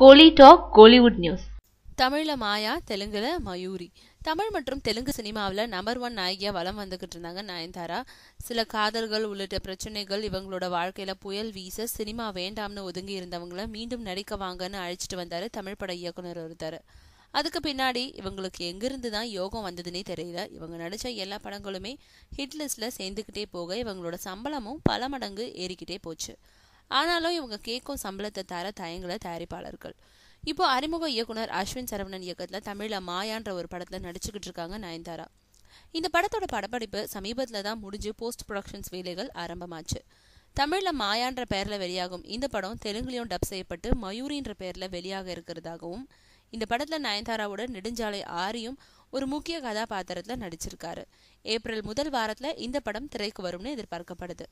கோலி talk Kollywood news தமிழ மாயா தெலுங்குல மயூரி தமிழ் மற்றும் தெலுங்கு சினிமாவில் நம்பர் ஒன் நாயகியாக வளம் வந்துக்கிட்டு இருந்தாங்க நயன்தாரா சில காதல்கள் உள்ளிட்ட பிரச்சனைகள் இவங்களோட வாழ்க்கையில் புயல் வீச சினிமா வேண்டாம்னு ஒதுங்கி இருந்தவங்கள மீண்டும் நடிக்க வாங்கன்னு அழைச்சிட்டு வந்தார் தமிழ் பட இயக்குனர் ஒருத்தர் அதுக்கு பின்னாடி இவங்களுக்கு எங்கிருந்து தான் யோகம் வந்ததுன்னே தெரியல இவங்க நடித்த எல்லா படங்களுமே ஹிட் சேர்ந்துக்கிட்டே போக இவங்களோட சம்பளமும் பல மடங்கு ஏறிக்கிட்டே போச்சு ஆனாலும் இவங்க கேட்கும் சம்பளத்தை தர தயங்கல தயாரிப்பாளர்கள் இப்போ அறிமுக இயக்குனர் அஸ்வின் சரவணன் இயக்கத்தில் தமிழில் மாயான்ற ஒரு படத்தில் நடிச்சுக்கிட்டு இருக்காங்க நயன்தாரா இந்த படத்தோட படப்பிடிப்பு சமீபத்தில் தான் முடிஞ்சு போஸ்ட் ப்ரொடக்ஷன்ஸ் வேலைகள் ஆரம்பமாச்சு தமிழில் மாயான்ற பெயரில் வெளியாகும் இந்த படம் தெலுங்குலையும் டப் செய்யப்பட்டு மயூரின்ற பெயரில் வெளியாக இருக்கிறதாகவும் இந்த படத்தில் நயன்தாராவோட நெடுஞ்சாலை ஆரியும் ஒரு முக்கிய கதாபாத்திரத்தில் நடிச்சிருக்காரு ஏப்ரல் முதல் வாரத்தில் இந்த படம் திரைக்கு வரும்னு எதிர்பார்க்கப்படுது